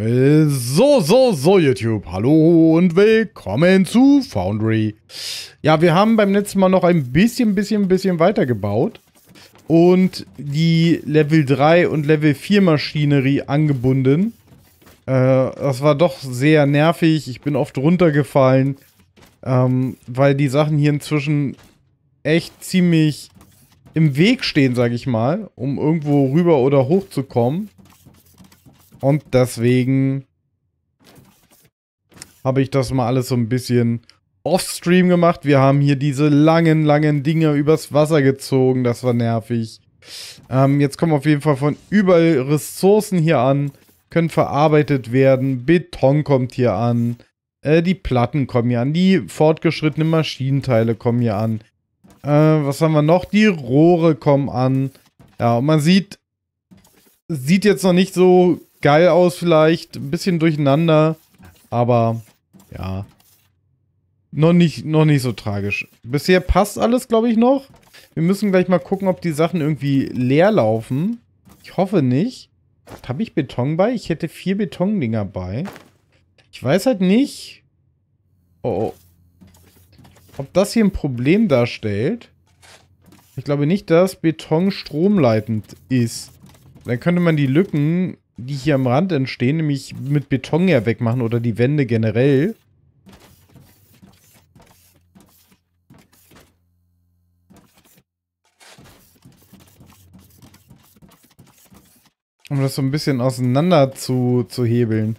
So, so, so, YouTube. Hallo und willkommen zu Foundry. Ja, wir haben beim letzten Mal noch ein bisschen, bisschen, bisschen weitergebaut und die Level 3 und Level 4 Maschinerie angebunden. Äh, das war doch sehr nervig. Ich bin oft runtergefallen, ähm, weil die Sachen hier inzwischen echt ziemlich im Weg stehen, sage ich mal, um irgendwo rüber oder hoch zu kommen. Und deswegen habe ich das mal alles so ein bisschen off-stream gemacht. Wir haben hier diese langen, langen Dinge übers Wasser gezogen. Das war nervig. Ähm, jetzt kommen auf jeden Fall von überall Ressourcen hier an. Können verarbeitet werden. Beton kommt hier an. Äh, die Platten kommen hier an. Die fortgeschrittenen Maschinenteile kommen hier an. Äh, was haben wir noch? Die Rohre kommen an. Ja, und man sieht, sieht jetzt noch nicht so geil aus vielleicht, ein bisschen durcheinander, aber ja, noch nicht, noch nicht so tragisch. Bisher passt alles, glaube ich, noch. Wir müssen gleich mal gucken, ob die Sachen irgendwie leer laufen. Ich hoffe nicht. Habe ich Beton bei? Ich hätte vier Betondinger bei. Ich weiß halt nicht, oh, oh. ob das hier ein Problem darstellt. Ich glaube nicht, dass Beton stromleitend ist. Dann könnte man die Lücken die hier am Rand entstehen, nämlich mit Beton ja wegmachen oder die Wände generell. Um das so ein bisschen auseinander zu, zu hebeln.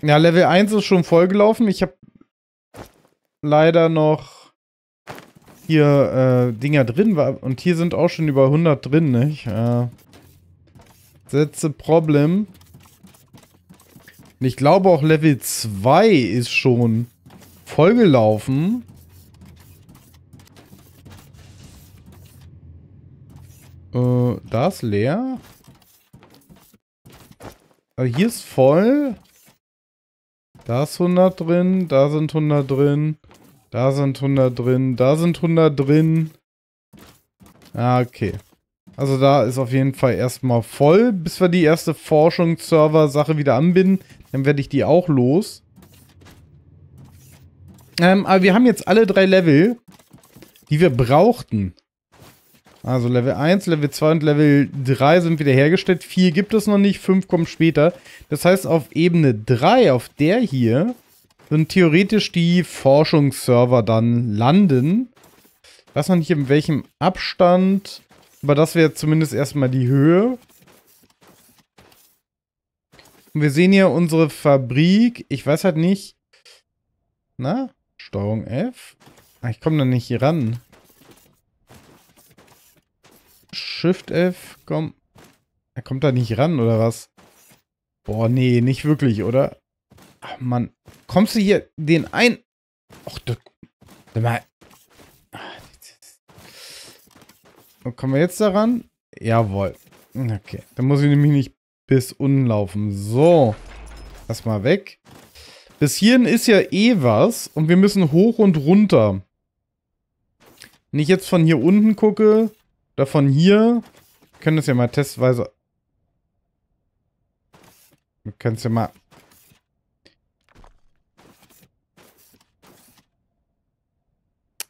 Ja, Level 1 ist schon vollgelaufen. Ich habe leider noch hier äh, Dinger drin. Und hier sind auch schon über 100 drin, nicht? Ne? Äh That's a problem. Und ich glaube auch Level 2 ist schon vollgelaufen. Äh, da ist leer. Also hier ist voll. Da ist 100 drin, da sind 100 drin, da sind 100 drin, da sind 100 drin. Ah, okay. Also da ist auf jeden Fall erstmal voll, bis wir die erste Forschungsserver-Sache wieder anbinden. Dann werde ich die auch los. Ähm, aber wir haben jetzt alle drei Level, die wir brauchten. Also Level 1, Level 2 und Level 3 sind wieder hergestellt. 4 gibt es noch nicht, 5 kommen später. Das heißt, auf Ebene 3, auf der hier, sind theoretisch die Forschungsserver dann landen. Ich weiß noch nicht, in welchem Abstand. Aber das wäre zumindest erstmal die Höhe. Und wir sehen hier unsere Fabrik. Ich weiß halt nicht. Na? Steuerung F? Ah, ich komme da nicht hier ran. Shift F, komm. Er kommt da nicht ran, oder was? Boah, nee, nicht wirklich, oder? Ach, Mann. Kommst du hier den ein... Ach, du... Sag Mal, Und kommen wir jetzt daran? Jawohl. Okay, dann muss ich nämlich nicht bis unten laufen. So, das mal weg. Bis hierhin ist ja eh was und wir müssen hoch und runter. Wenn ich jetzt von hier unten gucke, oder von hier, können das ja mal testweise... Wir können es ja mal...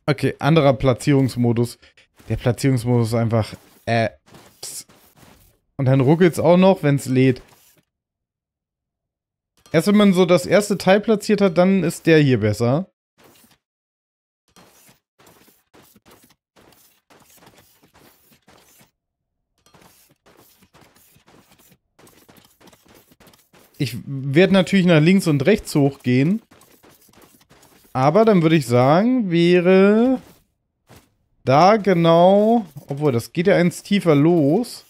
Okay, anderer Platzierungsmodus. Der Platzierungsmodus ist einfach... Äh, und dann ruckelt es auch noch, wenn es lädt. Erst wenn man so das erste Teil platziert hat, dann ist der hier besser. Ich werde natürlich nach links und rechts hochgehen. Aber dann würde ich sagen, wäre da genau, obwohl das geht ja eins tiefer los.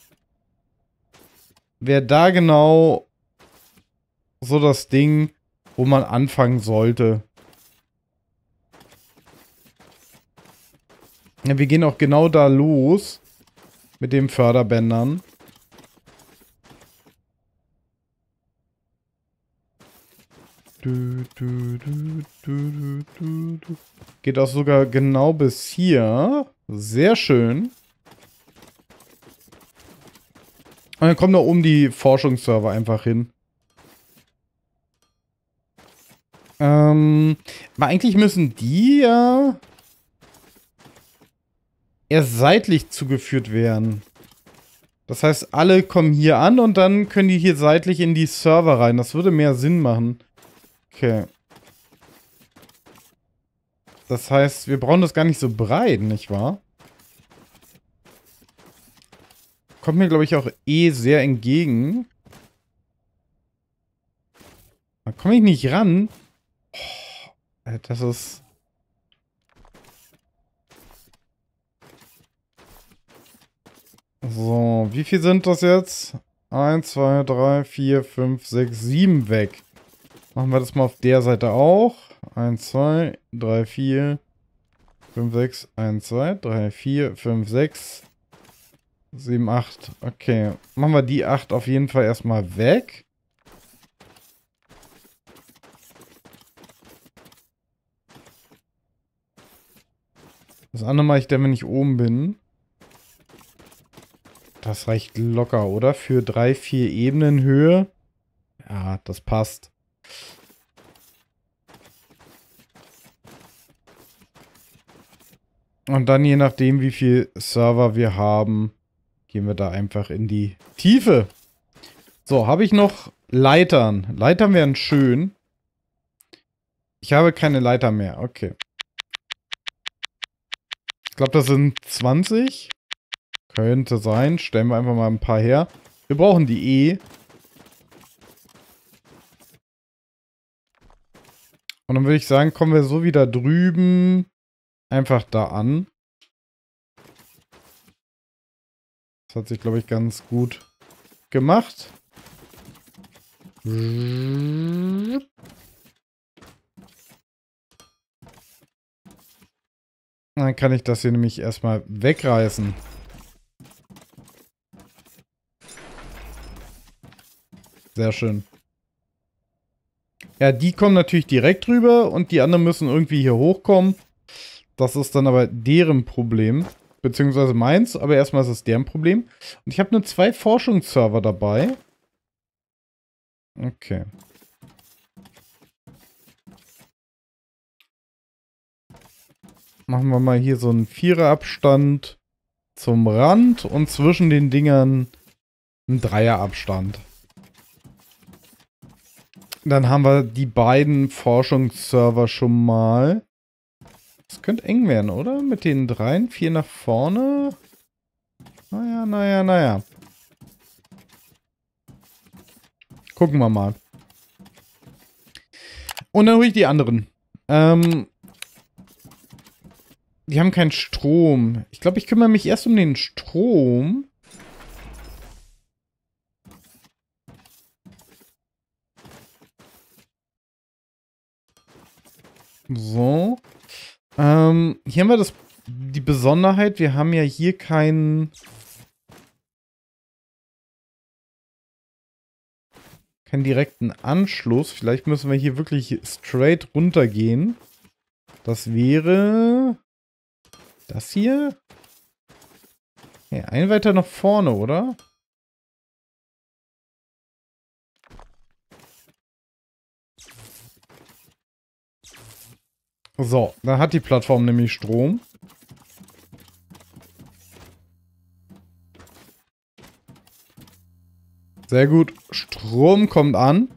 Wäre da genau so das Ding, wo man anfangen sollte. Ja, wir gehen auch genau da los mit den Förderbändern. Du, du, du, Geht auch sogar genau bis hier. Sehr schön. Und dann kommen da oben die Forschungsserver einfach hin. Ähm, aber eigentlich müssen die ja eher seitlich zugeführt werden. Das heißt, alle kommen hier an und dann können die hier seitlich in die Server rein. Das würde mehr Sinn machen. Okay. Das heißt, wir brauchen das gar nicht so breit, nicht wahr? Kommt mir, glaube ich, auch eh sehr entgegen. Da komme ich nicht ran. Oh, das ist... So, wie viel sind das jetzt? 1, 2, 3, 4, 5, 6, 7 weg. Machen wir das mal auf der Seite auch. 1, 2, 3, 4, 5, 6, 1, 2, 3, 4, 5, 6, 7, 8. Okay, machen wir die 8 auf jeden Fall erstmal weg. Das andere mache ich dann, wenn ich oben bin. Das reicht locker, oder? Für 3, 4 Ebenen Höhe. Ja, das passt. Und dann je nachdem, wie viel Server wir haben, gehen wir da einfach in die Tiefe. So, habe ich noch Leitern. Leitern wären schön. Ich habe keine Leiter mehr. Okay. Ich glaube, das sind 20. Könnte sein. Stellen wir einfach mal ein paar her. Wir brauchen die E. Und dann würde ich sagen, kommen wir so wieder drüben einfach da an. Das hat sich, glaube ich, ganz gut gemacht. Dann kann ich das hier nämlich erstmal wegreißen. Sehr schön. Ja, die kommen natürlich direkt rüber und die anderen müssen irgendwie hier hochkommen. Das ist dann aber deren Problem, beziehungsweise meins, aber erstmal ist es deren Problem. Und ich habe nur zwei Forschungsserver dabei. Okay. Machen wir mal hier so einen Viererabstand zum Rand und zwischen den Dingern einen Dreierabstand. Dann haben wir die beiden Forschungsserver schon mal. Es könnte eng werden, oder? Mit den dreien, vier nach vorne. Naja, naja, naja. Gucken wir mal. Und dann hole ich die anderen. Ähm, die haben keinen Strom. Ich glaube, ich kümmere mich erst um den Strom. So. Ähm, hier haben wir das, die Besonderheit, wir haben ja hier keinen... keinen direkten Anschluss. Vielleicht müssen wir hier wirklich straight runtergehen. Das wäre... Das hier? Ja, ein weiter nach vorne, oder? So, dann hat die Plattform nämlich Strom. Sehr gut. Strom kommt an.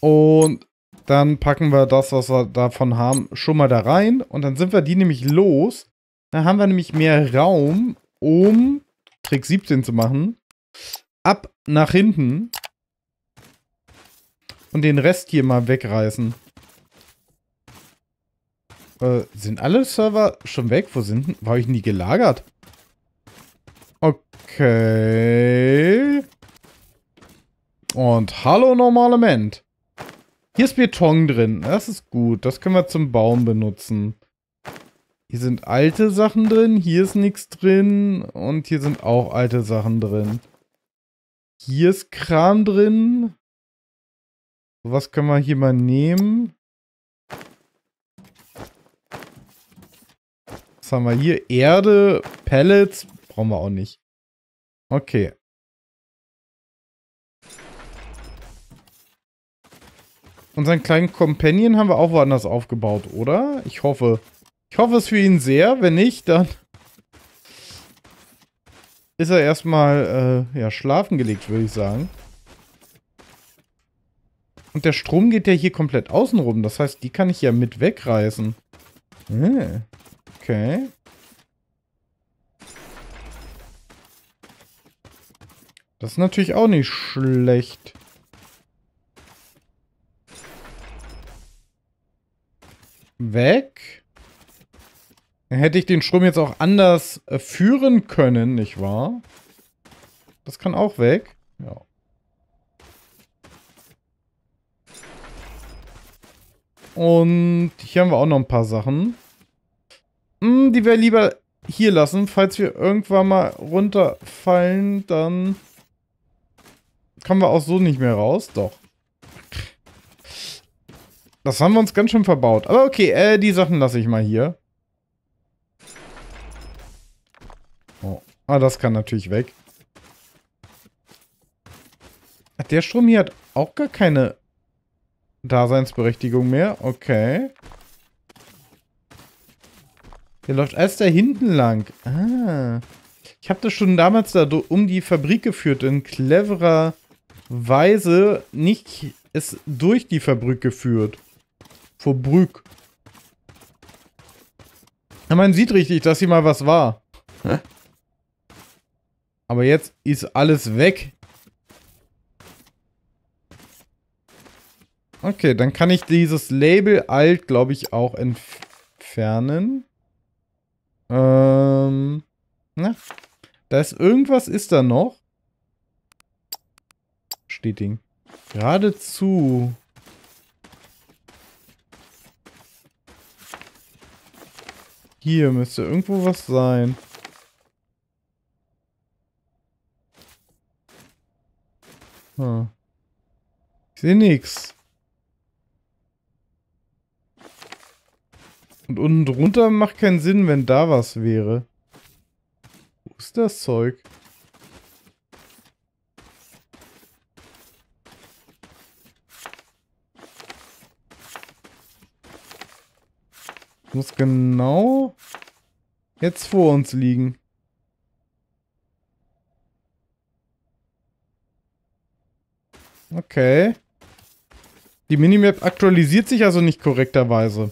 Und dann packen wir das, was wir davon haben, schon mal da rein. Und dann sind wir die nämlich los. Dann haben wir nämlich mehr Raum, um Trick 17 zu machen. Ab nach hinten. Und den Rest hier mal wegreißen. Äh, sind alle Server schon weg? Wo sind denn? Wo habe ich denn die gelagert? Okay. Und hallo normale Ment. Hier ist Beton drin. Das ist gut. Das können wir zum Baum benutzen. Hier sind alte Sachen drin. Hier ist nichts drin. Und hier sind auch alte Sachen drin. Hier ist Kram drin. Was können wir hier mal nehmen? Was haben wir hier? Erde, Pellets. Brauchen wir auch nicht. Okay. Unseren kleinen Companion haben wir auch woanders aufgebaut, oder? Ich hoffe. Ich hoffe es für ihn sehr. Wenn nicht, dann ist er erstmal äh, ja, schlafen gelegt, würde ich sagen. Und der Strom geht ja hier komplett außenrum. Das heißt, die kann ich ja mit wegreißen. Hm. Okay. Das ist natürlich auch nicht schlecht. Weg. Dann hätte ich den Strom jetzt auch anders äh, führen können, nicht wahr? Das kann auch weg. Ja. Und hier haben wir auch noch ein paar Sachen. Mh, hm, die wäre lieber hier lassen. Falls wir irgendwann mal runterfallen, dann kommen wir auch so nicht mehr raus. Doch. Das haben wir uns ganz schön verbaut. Aber okay, äh, die Sachen lasse ich mal hier. Oh. Ah, das kann natürlich weg. Der Strom hier hat auch gar keine Daseinsberechtigung mehr. Okay. Der läuft alles da hinten lang. Ah. Ich habe das schon damals da um die Fabrik geführt. In cleverer Weise nicht es durch die Fabrik geführt. Fabrik. Ja, man sieht richtig, dass hier mal was war. Hä? Aber jetzt ist alles weg. Okay, dann kann ich dieses Label alt, glaube ich, auch entfernen. Ähm. Na? Da ist irgendwas ist da noch. Steht Ding. Geradezu. Hier müsste irgendwo was sein. Hm. Ich sehe nichts. Und unten drunter macht keinen Sinn, wenn da was wäre. Wo ist das Zeug? Muss genau jetzt vor uns liegen. Okay. Die Minimap aktualisiert sich also nicht korrekterweise.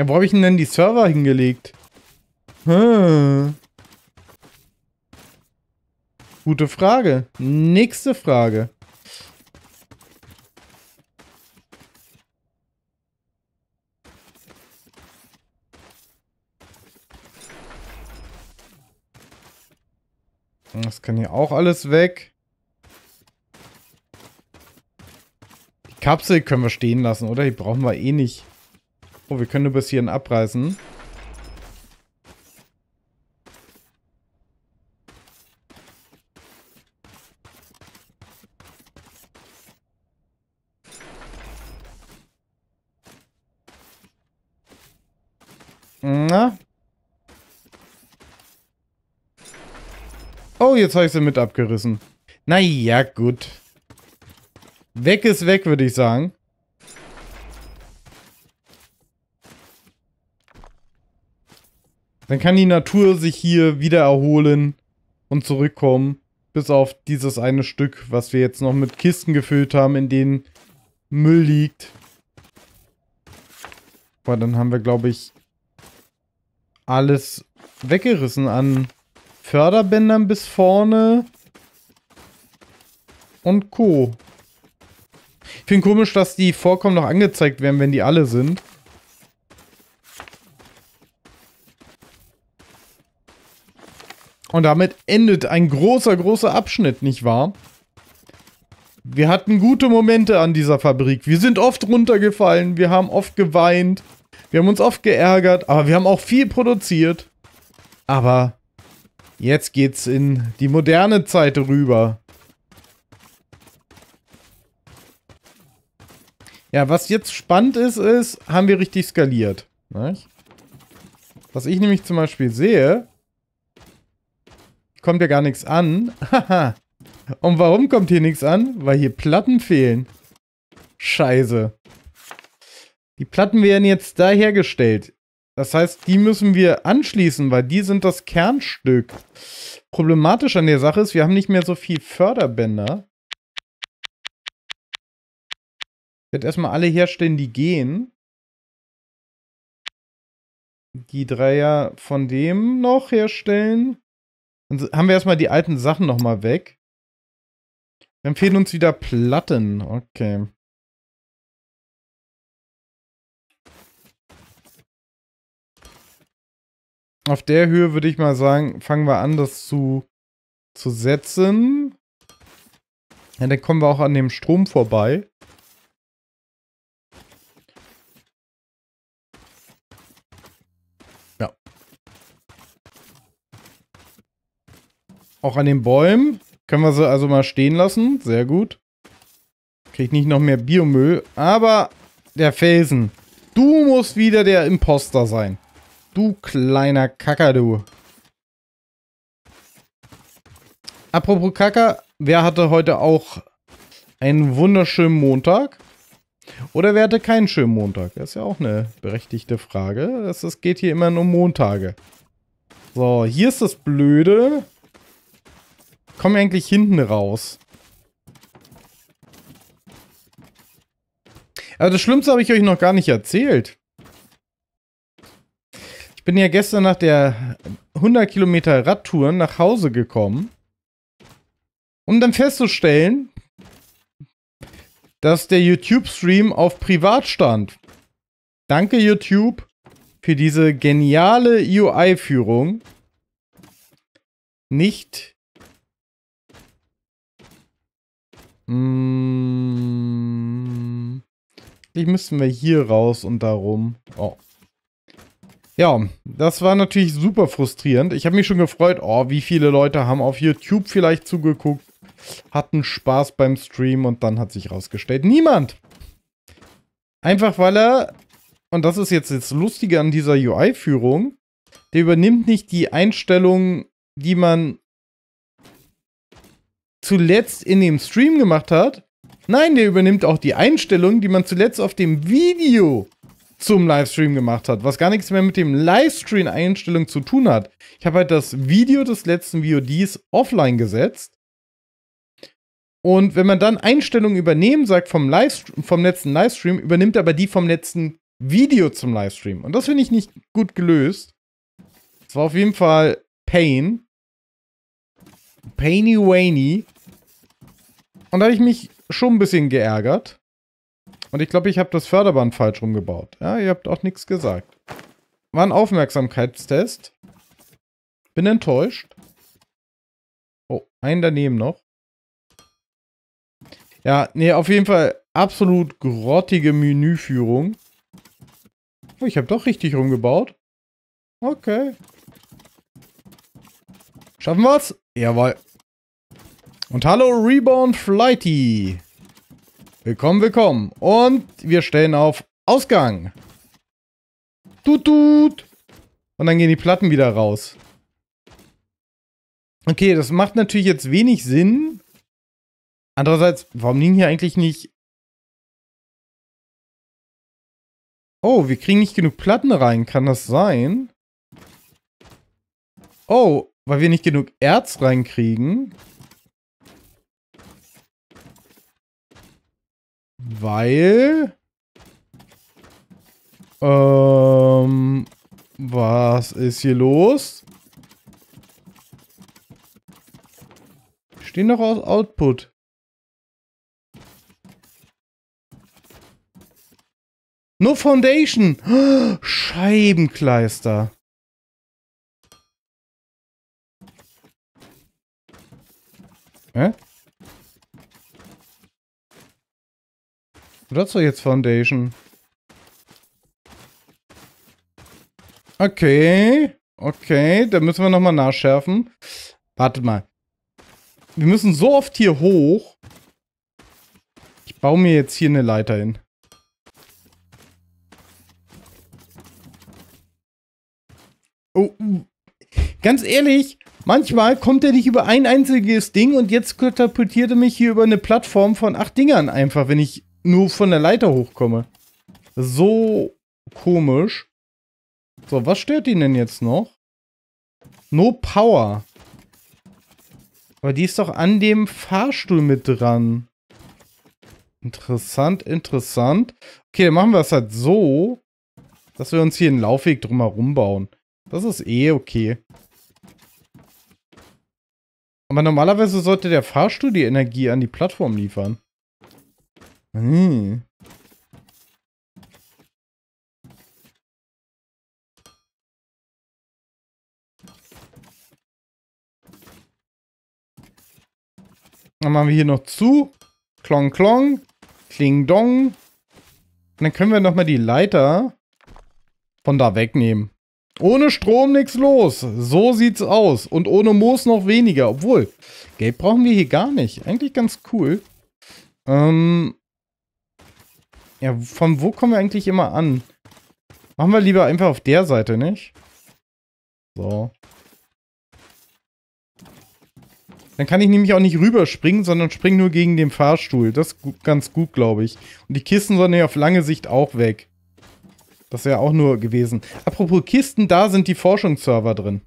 Ja, wo habe ich denn, denn die Server hingelegt? Hm. Gute Frage. Nächste Frage. Das kann hier auch alles weg. Die Kapsel können wir stehen lassen, oder? Die brauchen wir eh nicht. Oh, wir können nur bis hierhin abreißen. Na? Oh, jetzt habe ich sie mit abgerissen. Naja, gut. Weg ist weg, würde ich sagen. Dann kann die Natur sich hier wieder erholen und zurückkommen. Bis auf dieses eine Stück, was wir jetzt noch mit Kisten gefüllt haben, in denen Müll liegt. Aber dann haben wir, glaube ich, alles weggerissen an Förderbändern bis vorne und Co. Ich finde komisch, dass die Vorkommen noch angezeigt werden, wenn die alle sind. Und damit endet ein großer, großer Abschnitt, nicht wahr? Wir hatten gute Momente an dieser Fabrik. Wir sind oft runtergefallen, wir haben oft geweint, wir haben uns oft geärgert, aber wir haben auch viel produziert. Aber jetzt geht's in die moderne Zeit rüber. Ja, was jetzt spannend ist, ist, haben wir richtig skaliert. Nicht? Was ich nämlich zum Beispiel sehe, kommt ja gar nichts an. Haha. Und warum kommt hier nichts an? Weil hier Platten fehlen. Scheiße. Die Platten werden jetzt da hergestellt. Das heißt, die müssen wir anschließen, weil die sind das Kernstück. Problematisch an der Sache ist, wir haben nicht mehr so viel Förderbänder. Ich werde erstmal alle herstellen, die gehen. Die Dreier von dem noch herstellen. Dann haben wir erstmal die alten Sachen nochmal weg. Dann fehlen uns wieder Platten. Okay. Auf der Höhe würde ich mal sagen, fangen wir an, das zu, zu setzen. Ja, dann kommen wir auch an dem Strom vorbei. Auch an den Bäumen. Können wir sie also mal stehen lassen. Sehr gut. Kriege ich nicht noch mehr Biomüll. Aber der Felsen. Du musst wieder der Imposter sein. Du kleiner Kacker, du. Apropos Kacker, wer hatte heute auch einen wunderschönen Montag? Oder wer hatte keinen schönen Montag? Das ist ja auch eine berechtigte Frage. Es geht hier immer nur um Montage. So, hier ist das Blöde komme eigentlich hinten raus. Also das Schlimmste habe ich euch noch gar nicht erzählt. Ich bin ja gestern nach der 100 Kilometer Radtour nach Hause gekommen, um dann festzustellen, dass der YouTube-Stream auf Privat stand. Danke YouTube für diese geniale UI-Führung. Nicht Hm. Ich müssten wir hier raus und darum. Oh. Ja, das war natürlich super frustrierend. Ich habe mich schon gefreut, oh, wie viele Leute haben auf YouTube vielleicht zugeguckt, hatten Spaß beim Stream und dann hat sich rausgestellt, niemand. Einfach weil er, und das ist jetzt das Lustige an dieser UI-Führung, der übernimmt nicht die Einstellungen, die man zuletzt in dem Stream gemacht hat. Nein, der übernimmt auch die Einstellung, die man zuletzt auf dem Video zum Livestream gemacht hat, was gar nichts mehr mit dem Livestream-Einstellung zu tun hat. Ich habe halt das Video des letzten VODs offline gesetzt. Und wenn man dann Einstellungen übernehmen sagt vom, Livestream, vom letzten Livestream, übernimmt aber die vom letzten Video zum Livestream. Und das finde ich nicht gut gelöst. Das war auf jeden Fall Pain. Painy Wainy. Und da habe ich mich schon ein bisschen geärgert. Und ich glaube, ich habe das Förderband falsch rumgebaut. Ja, ihr habt auch nichts gesagt. War ein Aufmerksamkeitstest. Bin enttäuscht. Oh, einen daneben noch. Ja, nee, auf jeden Fall absolut grottige Menüführung. Oh, ich habe doch richtig rumgebaut. Okay. Schaffen wir's? Jawohl. Und hallo Reborn Flighty. Willkommen, willkommen. Und wir stellen auf Ausgang. Tut, tut. Und dann gehen die Platten wieder raus. Okay, das macht natürlich jetzt wenig Sinn. Andererseits, warum liegen hier eigentlich nicht... Oh, wir kriegen nicht genug Platten rein. Kann das sein? Oh, weil wir nicht genug Erz reinkriegen. Weil... Ähm, was ist hier los? Stehen noch aus Output. No Foundation. Scheibenkleister. Hä? Oder so jetzt Foundation? Okay. Okay, da müssen wir nochmal nachschärfen. Wartet mal. Wir müssen so oft hier hoch. Ich baue mir jetzt hier eine Leiter hin. Oh, uh. ganz ehrlich, manchmal kommt er nicht über ein einziges Ding und jetzt katapultiert er mich hier über eine Plattform von acht Dingern einfach, wenn ich nur von der Leiter hochkomme. So komisch. So, was stört ihn denn jetzt noch? No Power. Aber die ist doch an dem Fahrstuhl mit dran. Interessant, interessant. Okay, dann machen wir es halt so, dass wir uns hier einen Laufweg drumherum bauen. Das ist eh okay. Aber normalerweise sollte der Fahrstuhl die Energie an die Plattform liefern. Hm. Dann machen wir hier noch zu. Klong, klong. Kling, dong. Und dann können wir nochmal die Leiter von da wegnehmen. Ohne Strom nichts los. So sieht's aus. Und ohne Moos noch weniger. Obwohl, Geld brauchen wir hier gar nicht. Eigentlich ganz cool. Ähm, ja, von wo kommen wir eigentlich immer an? Machen wir lieber einfach auf der Seite, nicht? So. Dann kann ich nämlich auch nicht rüberspringen, sondern springe nur gegen den Fahrstuhl. Das ist ganz gut, glaube ich. Und die Kisten sollen ja auf lange Sicht auch weg. Das wäre auch nur gewesen. Apropos Kisten, da sind die Forschungsserver drin.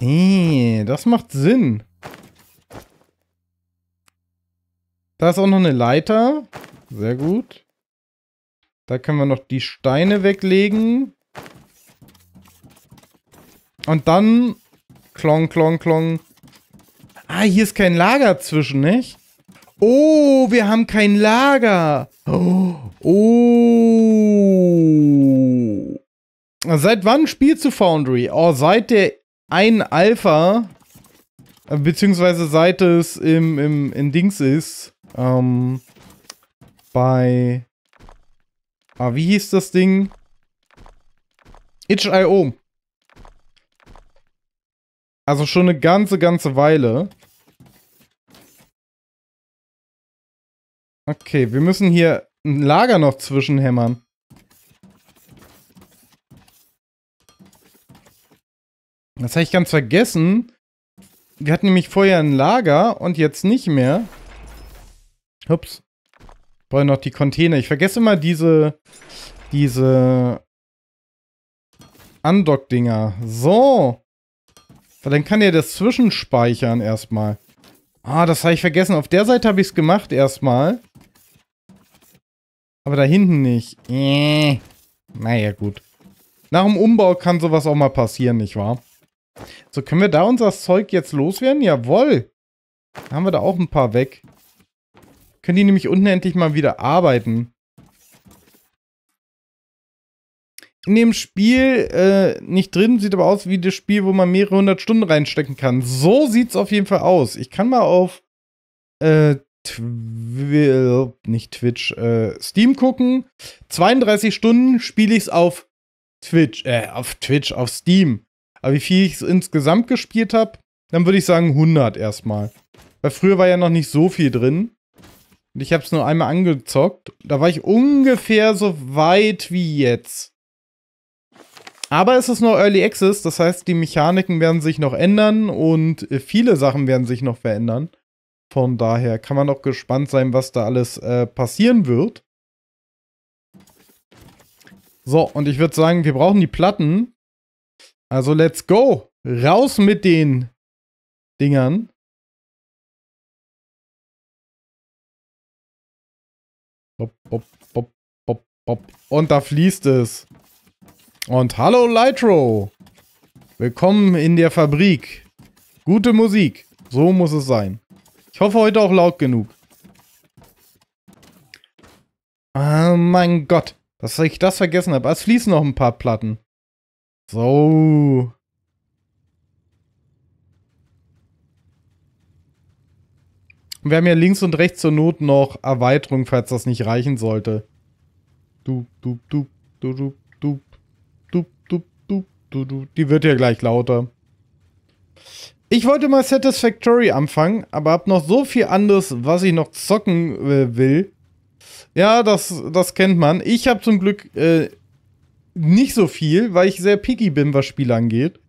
Nee, das macht Sinn. Da ist auch noch eine Leiter. Sehr gut. Da können wir noch die Steine weglegen. Und dann... Klong, klong, klong. Ah, hier ist kein Lager zwischen, nicht? Oh, wir haben kein Lager. Oh. oh. Seit wann spielst du Foundry? Oh, seit der 1 Alpha. Beziehungsweise seit es im, im, in Dings ist. Ähm, bei... Ah, wie hieß das Ding? Itch.io. Also schon eine ganze, ganze Weile. Okay, wir müssen hier ein Lager noch zwischenhämmern. Das habe ich ganz vergessen. Wir hatten nämlich vorher ein Lager und jetzt nicht mehr. Ups. Wollen noch die Container. Ich vergesse immer diese, diese Undock-Dinger. So. Weil dann kann er das zwischenspeichern erstmal. Ah, das habe ich vergessen. Auf der Seite habe ich es gemacht erstmal. Aber da hinten nicht. Äh. Naja, gut. Nach dem Umbau kann sowas auch mal passieren, nicht wahr? So, können wir da unser Zeug jetzt loswerden? Jawoll. Dann haben wir da auch ein paar weg. Können die nämlich unten endlich mal wieder arbeiten. In dem Spiel äh, nicht drin, sieht aber aus wie das Spiel, wo man mehrere hundert Stunden reinstecken kann. So sieht's auf jeden Fall aus. Ich kann mal auf äh, Twi nicht Twitch, äh, Steam gucken. 32 Stunden spiele ich's auf Twitch, äh, auf Twitch, auf Steam. Aber wie viel ich insgesamt gespielt habe, dann würde ich sagen 100 erstmal. Weil früher war ja noch nicht so viel drin. Und ich habe es nur einmal angezockt. Da war ich ungefähr so weit wie jetzt. Aber es ist nur Early Access, das heißt, die Mechaniken werden sich noch ändern und äh, viele Sachen werden sich noch verändern. Von daher kann man auch gespannt sein, was da alles äh, passieren wird. So, und ich würde sagen, wir brauchen die Platten. Also let's go. Raus mit den Dingern. Bop, bop, bop, bop, bop. Und da fließt es. Und hallo Lytro. Willkommen in der Fabrik. Gute Musik. So muss es sein. Ich hoffe heute auch laut genug. Oh mein Gott. Dass ich das vergessen habe. Ah, es fließen noch ein paar Platten. So. Und wir haben ja links und rechts zur Not noch Erweiterung, falls das nicht reichen sollte. Du, du, du, du, du, du, du, du, du, du, du. Die wird ja gleich lauter. Ich wollte mal Satisfactory anfangen, aber hab noch so viel anderes, was ich noch zocken äh, will. Ja, das, das kennt man. Ich habe zum Glück äh, nicht so viel, weil ich sehr picky bin, was Spiele angeht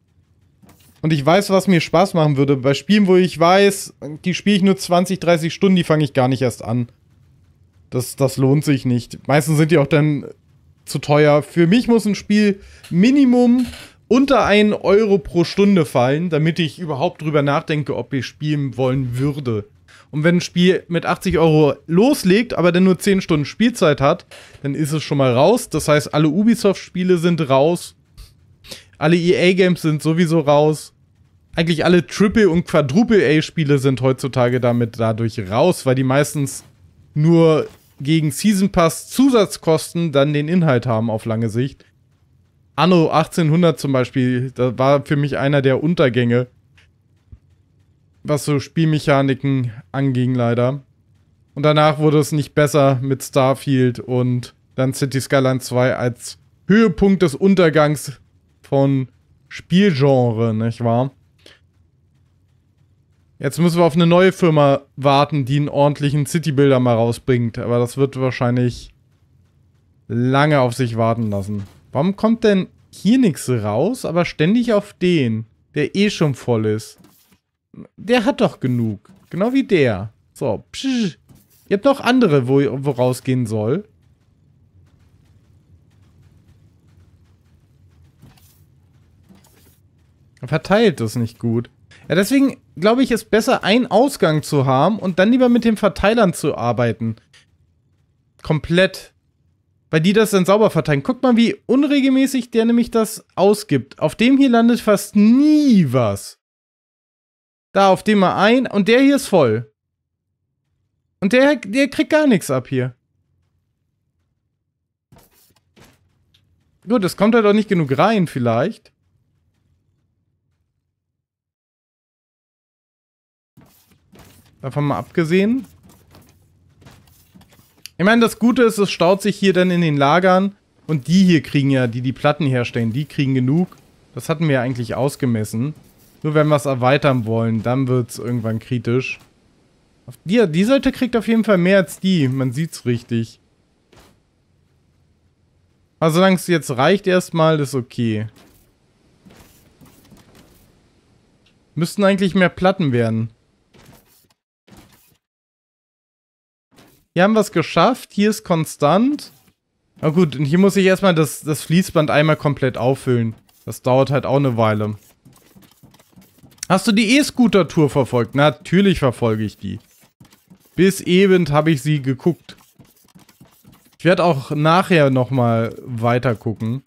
und ich weiß, was mir Spaß machen würde. Bei Spielen, wo ich weiß, die spiele ich nur 20, 30 Stunden, die fange ich gar nicht erst an. Das, das lohnt sich nicht. Meistens sind die auch dann zu teuer. Für mich muss ein Spiel Minimum unter 1 Euro pro Stunde fallen, damit ich überhaupt drüber nachdenke, ob ich spielen wollen würde. Und wenn ein Spiel mit 80 Euro loslegt, aber dann nur 10 Stunden Spielzeit hat, dann ist es schon mal raus. Das heißt, alle Ubisoft-Spiele sind raus. Alle EA-Games sind sowieso raus eigentlich alle Triple- und Quadruple-A-Spiele sind heutzutage damit dadurch raus, weil die meistens nur gegen Season Pass Zusatzkosten dann den Inhalt haben auf lange Sicht. Anno 1800 zum Beispiel, das war für mich einer der Untergänge, was so Spielmechaniken anging leider. Und danach wurde es nicht besser mit Starfield und dann City Skyline 2 als Höhepunkt des Untergangs von Spielgenre, nicht wahr? Jetzt müssen wir auf eine neue Firma warten, die einen ordentlichen City-Builder mal rausbringt. Aber das wird wahrscheinlich lange auf sich warten lassen. Warum kommt denn hier nichts raus, aber ständig auf den, der eh schon voll ist? Der hat doch genug. Genau wie der. So, psch. Ihr habt noch andere, wo, wo rausgehen soll. Verteilt das nicht gut. Ja, deswegen glaube ich, ist besser, einen Ausgang zu haben und dann lieber mit den Verteilern zu arbeiten. Komplett. Weil die das dann sauber verteilen. Guckt mal, wie unregelmäßig der nämlich das ausgibt. Auf dem hier landet fast nie was. Da, auf dem mal ein. Und der hier ist voll. Und der, der kriegt gar nichts ab hier. Gut, es kommt halt auch nicht genug rein vielleicht. Davon mal abgesehen. Ich meine, das Gute ist, es staut sich hier dann in den Lagern. Und die hier kriegen ja, die die Platten herstellen, die kriegen genug. Das hatten wir ja eigentlich ausgemessen. Nur wenn wir es erweitern wollen, dann wird es irgendwann kritisch. Die, die Seite kriegt auf jeden Fall mehr als die. Man sieht es richtig. Aber also solange es jetzt reicht erstmal, ist okay. Müssten eigentlich mehr Platten werden. Hier haben wir es geschafft. Hier ist konstant. Na gut, und hier muss ich erstmal das, das Fließband einmal komplett auffüllen. Das dauert halt auch eine Weile. Hast du die E-Scooter-Tour verfolgt? Natürlich verfolge ich die. Bis eben habe ich sie geguckt. Ich werde auch nachher nochmal weiter gucken.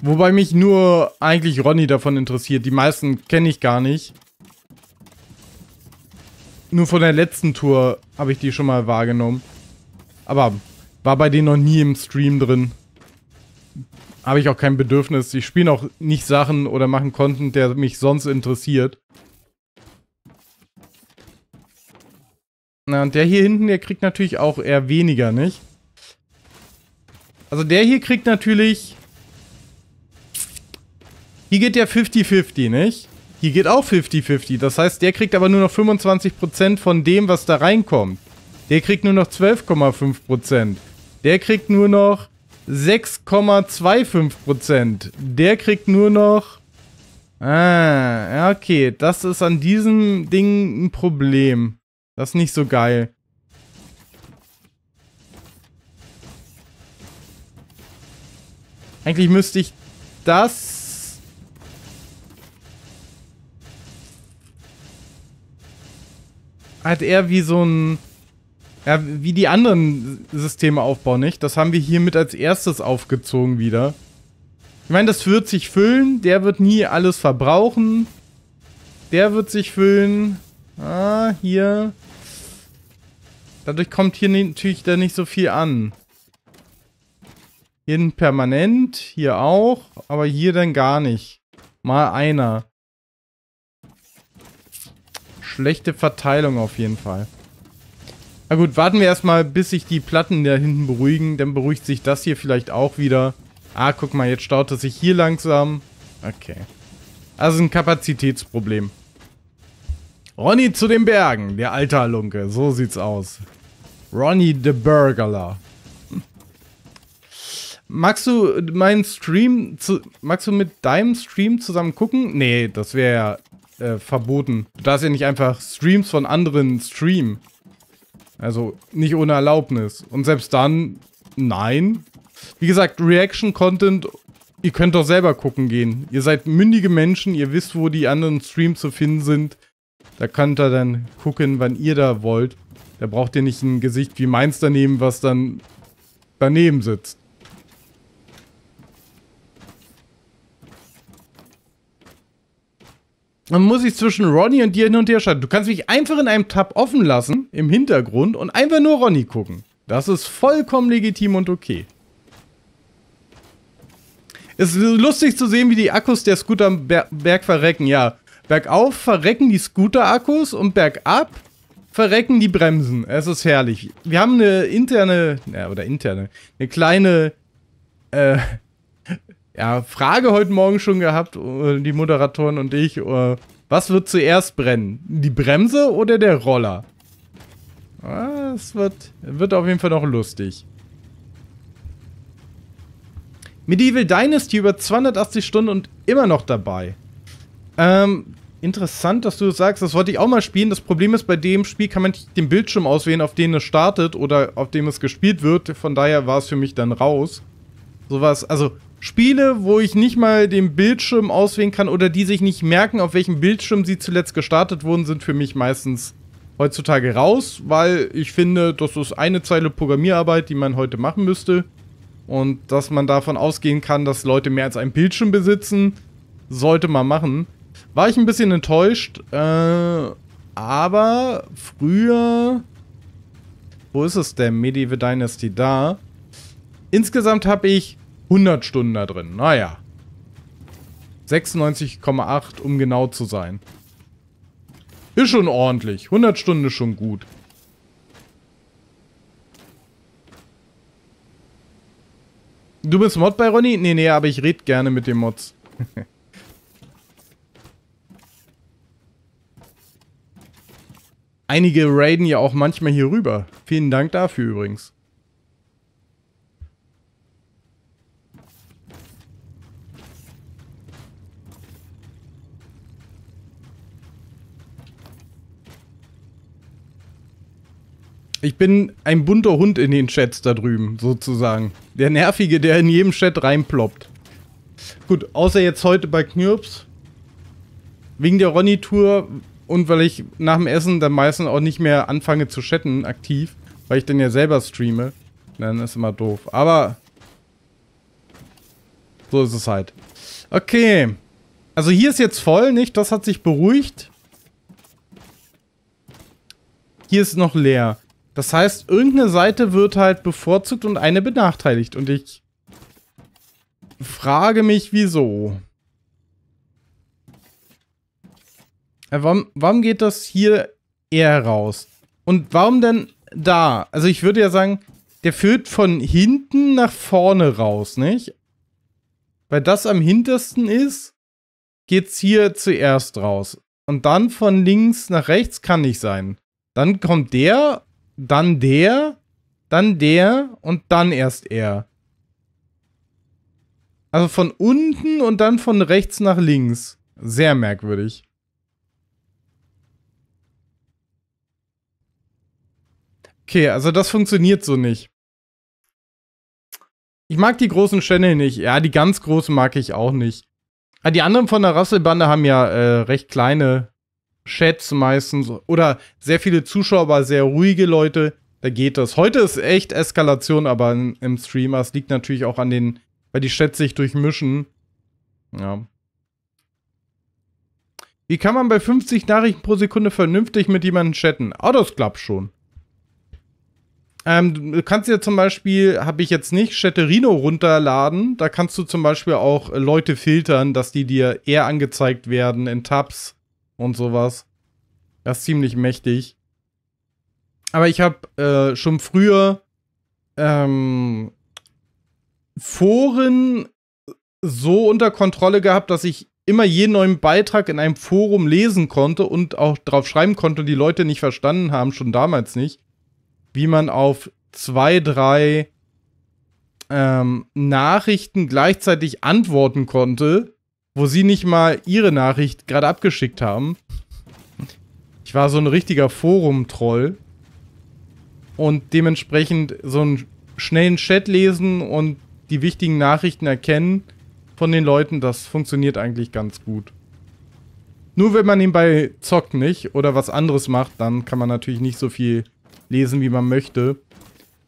Wobei mich nur eigentlich Ronny davon interessiert. Die meisten kenne ich gar nicht. Nur von der letzten Tour habe ich die schon mal wahrgenommen. Aber war bei denen noch nie im Stream drin. Habe ich auch kein Bedürfnis. Ich spiele auch nicht Sachen oder machen Content, der mich sonst interessiert. Na, und der hier hinten, der kriegt natürlich auch eher weniger, nicht? Also der hier kriegt natürlich hier geht der 50-50, nicht? Hier geht auch 50-50. Das heißt, der kriegt aber nur noch 25% von dem, was da reinkommt. Der kriegt nur noch 12,5%. Der kriegt nur noch 6,25%. Der kriegt nur noch... Ah, okay. Das ist an diesem Ding ein Problem. Das ist nicht so geil. Eigentlich müsste ich das halt eher wie so ein. Ja, wie die anderen Systeme aufbauen, nicht? Das haben wir hiermit als erstes aufgezogen wieder. Ich meine, das wird sich füllen. Der wird nie alles verbrauchen. Der wird sich füllen. Ah, hier. Dadurch kommt hier natürlich da nicht so viel an. Hier permanent, hier auch, aber hier dann gar nicht. Mal einer schlechte Verteilung auf jeden Fall. Na gut, warten wir erstmal, bis sich die Platten da hinten beruhigen. Dann beruhigt sich das hier vielleicht auch wieder. Ah, guck mal, jetzt staut es sich hier langsam. Okay. Also ein Kapazitätsproblem. Ronny zu den Bergen, der alte Halunke. So sieht's aus. Ronny the Burglar. Magst du meinen Stream zu, magst du mit deinem Stream zusammen gucken? Nee, das wäre äh, verboten. Du darfst ja nicht einfach Streams von anderen streamen. Also nicht ohne Erlaubnis. Und selbst dann, nein. Wie gesagt, Reaction-Content, ihr könnt doch selber gucken gehen. Ihr seid mündige Menschen, ihr wisst, wo die anderen Streams zu finden sind. Da könnt ihr dann gucken, wann ihr da wollt. Da braucht ihr nicht ein Gesicht wie meins daneben, was dann daneben sitzt. dann muss ich zwischen Ronny und dir hin und her schalten. Du kannst mich einfach in einem Tab offen lassen, im Hintergrund, und einfach nur Ronny gucken. Das ist vollkommen legitim und okay. Es ist lustig zu sehen, wie die Akkus der Scooter am Ber Berg verrecken. Ja, bergauf verrecken die Scooter-Akkus und bergab verrecken die Bremsen. Es ist herrlich. Wir haben eine interne, ja, oder interne, eine kleine äh, ja, Frage heute Morgen schon gehabt, äh, die Moderatoren und ich. Äh, was wird zuerst brennen? Die Bremse oder der Roller? Es wird, wird auf jeden Fall noch lustig. Medieval Dynasty über 280 Stunden und immer noch dabei. Ähm, interessant, dass du das sagst. Das wollte ich auch mal spielen. Das Problem ist, bei dem Spiel kann man nicht den Bildschirm auswählen, auf den es startet oder auf dem es gespielt wird. Von daher war es für mich dann raus. Sowas, also Spiele, wo ich nicht mal den Bildschirm auswählen kann oder die sich nicht merken, auf welchem Bildschirm sie zuletzt gestartet wurden, sind für mich meistens heutzutage raus, weil ich finde, das ist eine Zeile Programmierarbeit, die man heute machen müsste. Und dass man davon ausgehen kann, dass Leute mehr als einen Bildschirm besitzen, sollte man machen. War ich ein bisschen enttäuscht, äh, aber früher. Wo ist es denn? Medieval Dynasty da. Insgesamt habe ich 100 Stunden da drin. Naja. 96,8, um genau zu sein. Ist schon ordentlich. 100 Stunden ist schon gut. Du bist Mod bei Ronny? Nee, nee, aber ich rede gerne mit dem Mods. Einige raiden ja auch manchmal hier rüber. Vielen Dank dafür übrigens. Ich bin ein bunter Hund in den Chats da drüben, sozusagen. Der Nervige, der in jedem Chat reinploppt. Gut, außer jetzt heute bei Knirps. Wegen der Ronny-Tour und weil ich nach dem Essen dann meistens auch nicht mehr anfange zu chatten aktiv, weil ich dann ja selber streame, dann ist immer doof. Aber so ist es halt. Okay. Also hier ist jetzt voll, nicht? Das hat sich beruhigt. Hier ist noch leer. Das heißt, irgendeine Seite wird halt bevorzugt und eine benachteiligt. Und ich frage mich, wieso. Äh, warum, warum geht das hier eher raus? Und warum denn da? Also ich würde ja sagen, der führt von hinten nach vorne raus, nicht? Weil das am hintersten ist, geht's hier zuerst raus. Und dann von links nach rechts kann nicht sein. Dann kommt der dann der, dann der und dann erst er. Also von unten und dann von rechts nach links. Sehr merkwürdig. Okay, also das funktioniert so nicht. Ich mag die großen Channel nicht. Ja, die ganz großen mag ich auch nicht. Aber ah, die anderen von der Rasselbande haben ja äh, recht kleine Chats meistens oder sehr viele Zuschauer, aber sehr ruhige Leute, da geht das. Heute ist echt Eskalation, aber im, im Stream, das liegt natürlich auch an den, weil die Chats sich durchmischen. Ja. Wie kann man bei 50 Nachrichten pro Sekunde vernünftig mit jemandem chatten? Ah, oh, das klappt schon. Ähm, du kannst ja zum Beispiel, habe ich jetzt nicht, Chatterino runterladen. Da kannst du zum Beispiel auch Leute filtern, dass die dir eher angezeigt werden in Tabs und sowas. Das ist ziemlich mächtig. Aber ich habe äh, schon früher ähm, Foren so unter Kontrolle gehabt, dass ich immer jeden neuen Beitrag in einem Forum lesen konnte und auch drauf schreiben konnte, die Leute nicht verstanden haben, schon damals nicht, wie man auf zwei, drei ähm, Nachrichten gleichzeitig antworten konnte wo sie nicht mal ihre Nachricht gerade abgeschickt haben. Ich war so ein richtiger Forum-Troll. Und dementsprechend so einen schnellen Chat lesen und die wichtigen Nachrichten erkennen von den Leuten, das funktioniert eigentlich ganz gut. Nur wenn man nebenbei zockt nicht oder was anderes macht, dann kann man natürlich nicht so viel lesen, wie man möchte.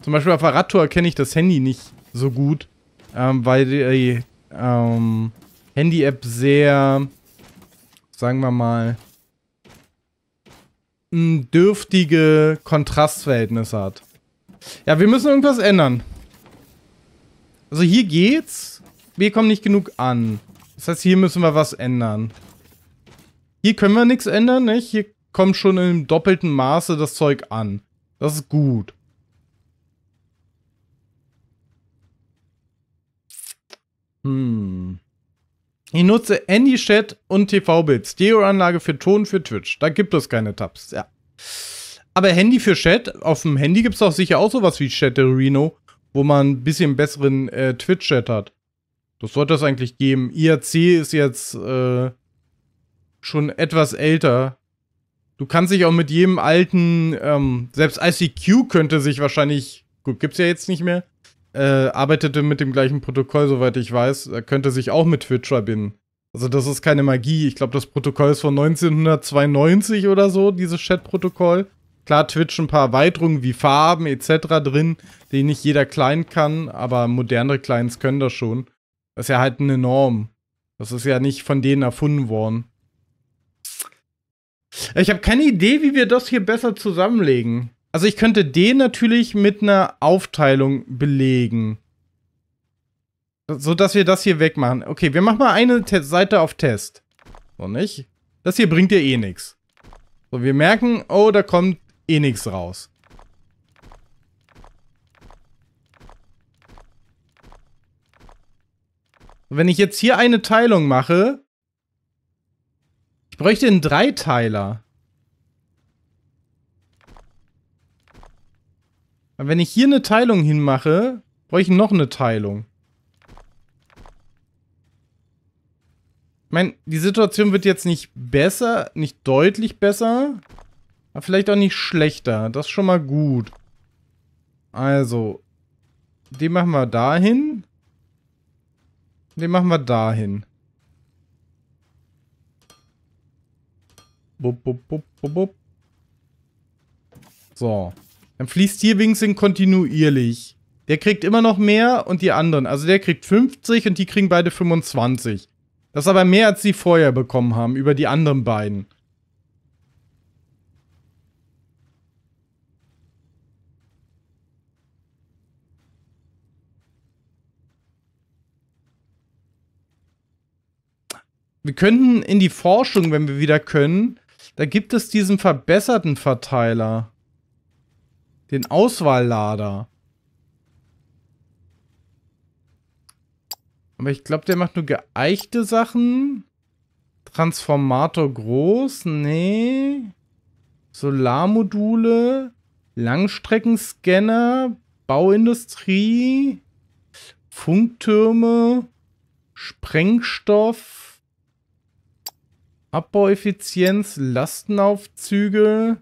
Zum Beispiel auf Arator kenne ich das Handy nicht so gut, ähm, weil die, ähm, Handy-App sehr, sagen wir mal, dürftige Kontrastverhältnisse hat. Ja, wir müssen irgendwas ändern. Also hier geht's. Wir kommen nicht genug an. Das heißt, hier müssen wir was ändern. Hier können wir nichts ändern, nicht? Hier kommt schon im doppelten Maße das Zeug an. Das ist gut. Hm. Ich nutze AndyChat und TV-Bild. Stereo-Anlage für Ton für Twitch. Da gibt es keine Tabs, ja. Aber Handy für Chat, auf dem Handy gibt es doch sicher auch sowas wie Chatterino, wo man ein bisschen besseren äh, Twitch-Chat hat. Das sollte es eigentlich geben. IRC ist jetzt äh, schon etwas älter. Du kannst dich auch mit jedem alten, ähm, selbst ICQ könnte sich wahrscheinlich, gut, gibt es ja jetzt nicht mehr, äh, arbeitete mit dem gleichen Protokoll, soweit ich weiß. Er könnte sich auch mit Twitch verbinden. Also das ist keine Magie. Ich glaube, das Protokoll ist von 1992 oder so, dieses Chat-Protokoll. Klar, Twitch ein paar Erweiterungen wie Farben etc. drin, die nicht jeder Client kann, aber modernere Clients können das schon. Das ist ja halt eine Norm. Das ist ja nicht von denen erfunden worden. Ich habe keine Idee, wie wir das hier besser zusammenlegen. Also ich könnte den natürlich mit einer Aufteilung belegen. So dass wir das hier wegmachen. Okay, wir machen mal eine Te Seite auf Test. So nicht? Das hier bringt dir eh nichts. So, wir merken, oh, da kommt eh nichts raus. Wenn ich jetzt hier eine Teilung mache, ich bräuchte einen Dreiteiler. Aber wenn ich hier eine Teilung hinmache, brauche ich noch eine Teilung. Ich meine, die Situation wird jetzt nicht besser, nicht deutlich besser, aber vielleicht auch nicht schlechter. Das ist schon mal gut. Also, den machen wir dahin. Den machen wir dahin. Bup, bup, bup, bup, bup. So. Dann fließt hier Wingsing kontinuierlich. Der kriegt immer noch mehr und die anderen. Also der kriegt 50 und die kriegen beide 25. Das ist aber mehr, als sie vorher bekommen haben, über die anderen beiden. Wir könnten in die Forschung, wenn wir wieder können. Da gibt es diesen verbesserten Verteiler. Den Auswahllader. Aber ich glaube, der macht nur geeichte Sachen. Transformator groß, nee. Solarmodule, Langstreckenscanner, Bauindustrie, Funktürme, Sprengstoff, Abbaueffizienz, Lastenaufzüge.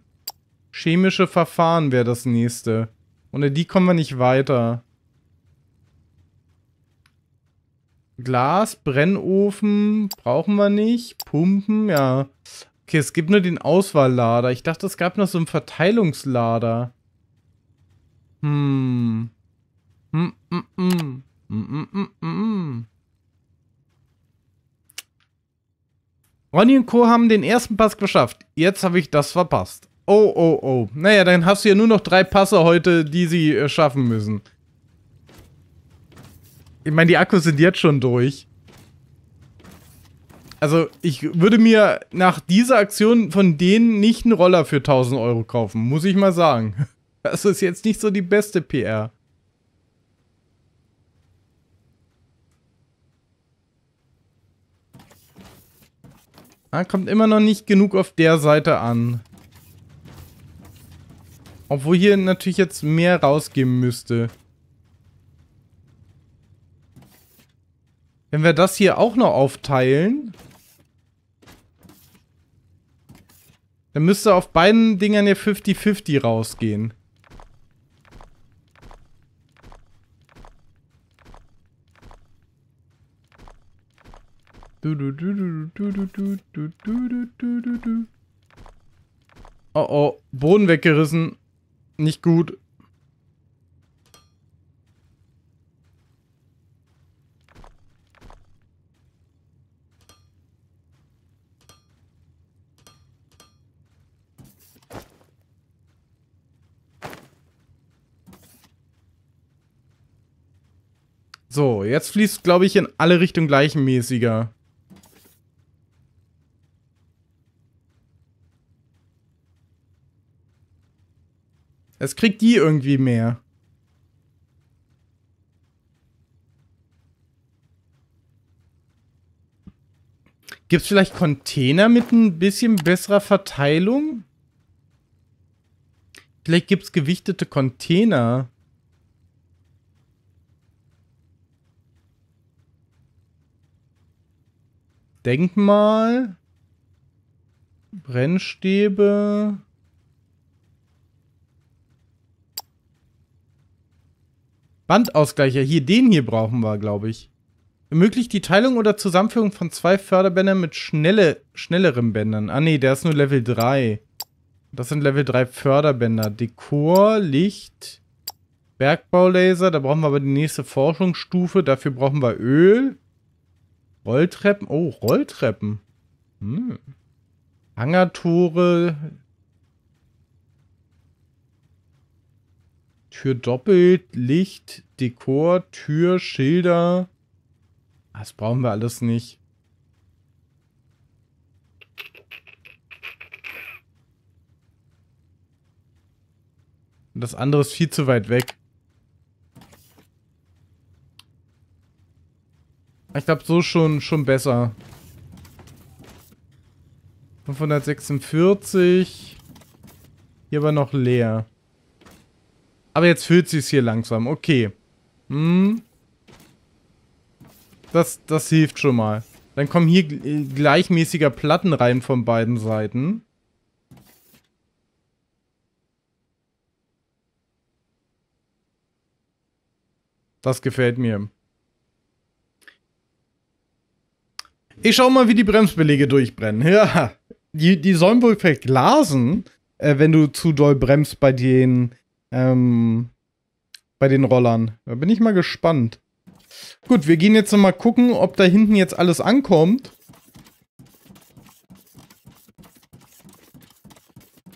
Chemische Verfahren wäre das nächste. Ohne die kommen wir nicht weiter. Glas, Brennofen brauchen wir nicht. Pumpen, ja. Okay, es gibt nur den Auswahllader. Ich dachte, es gab noch so einen Verteilungslader. Hm. Hm, hm, hm. Hm, hm, hm, hm, hm. Ronny und Co. haben den ersten Pass geschafft. Jetzt habe ich das verpasst. Oh, oh, oh. Naja, dann hast du ja nur noch drei Passe heute, die sie äh, schaffen müssen. Ich meine, die Akkus sind jetzt schon durch. Also, ich würde mir nach dieser Aktion von denen nicht einen Roller für 1000 Euro kaufen, muss ich mal sagen. Das ist jetzt nicht so die beste PR. Da ah, kommt immer noch nicht genug auf der Seite an. Obwohl hier natürlich jetzt mehr rausgeben müsste. Wenn wir das hier auch noch aufteilen, dann müsste auf beiden Dingern ja 50-50 rausgehen. Oh oh, Boden weggerissen. Nicht gut. So, jetzt fließt, glaube ich, in alle Richtungen gleichmäßiger. Das kriegt die irgendwie mehr. Gibt es vielleicht Container mit ein bisschen besserer Verteilung? Vielleicht gibt es gewichtete Container. Denkmal. Brennstäbe. Bandausgleicher. Hier, den hier brauchen wir, glaube ich. Ermöglicht die Teilung oder Zusammenführung von zwei Förderbändern mit schnelle, schnelleren Bändern. Ah, ne, der ist nur Level 3. Das sind Level 3 Förderbänder. Dekor, Licht, Bergbaulaser. Da brauchen wir aber die nächste Forschungsstufe. Dafür brauchen wir Öl. Rolltreppen. Oh, Rolltreppen. Hm. Hangertore, Tür doppelt, Licht, Dekor, Tür, Schilder. Ah, das brauchen wir alles nicht. Und das andere ist viel zu weit weg. Ich glaube, so schon, schon besser. 546. Hier war noch leer. Aber jetzt füllt sie es hier langsam. Okay. Hm. Das, das hilft schon mal. Dann kommen hier äh, gleichmäßiger Platten rein von beiden Seiten. Das gefällt mir. Ich schau mal, wie die Bremsbeläge durchbrennen. Ja, die, die sollen wohl verglasen, äh, wenn du zu doll bremst bei den ähm, bei den Rollern. Da bin ich mal gespannt. Gut, wir gehen jetzt nochmal gucken, ob da hinten jetzt alles ankommt.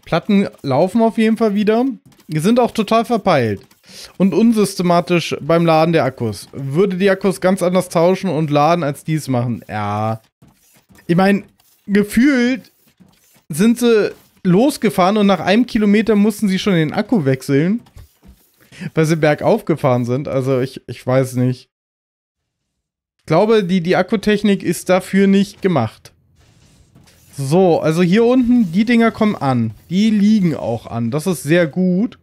Platten laufen auf jeden Fall wieder. Wir sind auch total verpeilt. Und unsystematisch beim Laden der Akkus. Würde die Akkus ganz anders tauschen und laden als dies machen. Ja. Ich meine, gefühlt sind sie losgefahren und nach einem Kilometer mussten sie schon den Akku wechseln, weil sie bergauf gefahren sind. Also ich, ich weiß nicht. Ich glaube, die, die Akkutechnik ist dafür nicht gemacht. So, also hier unten, die Dinger kommen an. Die liegen auch an. Das ist sehr gut.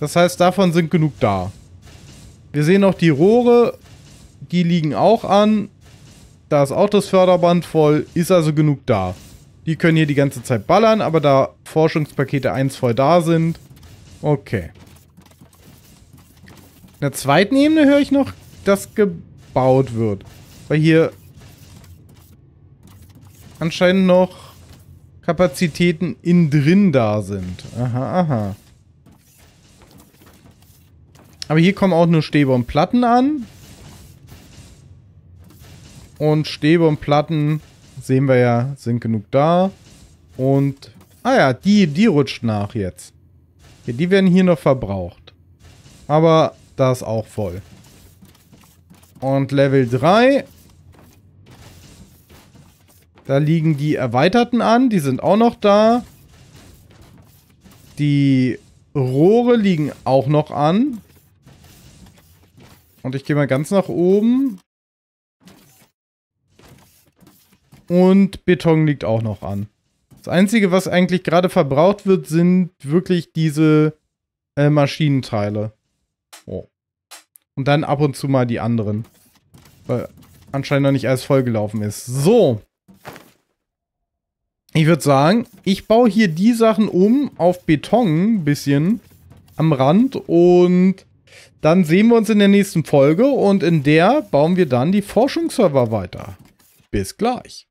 Das heißt, davon sind genug da. Wir sehen auch die Rohre. Die liegen auch an. Da ist auch das Förderband voll. Ist also genug da. Die können hier die ganze Zeit ballern, aber da Forschungspakete 1 voll da sind. Okay. In der zweiten Ebene höre ich noch, dass gebaut wird. Weil hier anscheinend noch Kapazitäten in drin da sind. Aha, aha. Aber hier kommen auch nur Stäbe und Platten an. Und Stäbe und Platten Sehen wir ja, sind genug da. Und, ah ja, die, die rutscht nach jetzt. Ja, die werden hier noch verbraucht. Aber da ist auch voll. Und Level 3. Da liegen die Erweiterten an. Die sind auch noch da. Die Rohre liegen auch noch an. Und ich gehe mal ganz nach oben. Und Beton liegt auch noch an. Das Einzige, was eigentlich gerade verbraucht wird, sind wirklich diese äh, Maschinenteile. Oh. Und dann ab und zu mal die anderen. Weil anscheinend noch nicht alles vollgelaufen ist. So. Ich würde sagen, ich baue hier die Sachen um auf Beton ein bisschen am Rand und dann sehen wir uns in der nächsten Folge und in der bauen wir dann die Forschungsserver weiter. Bis gleich.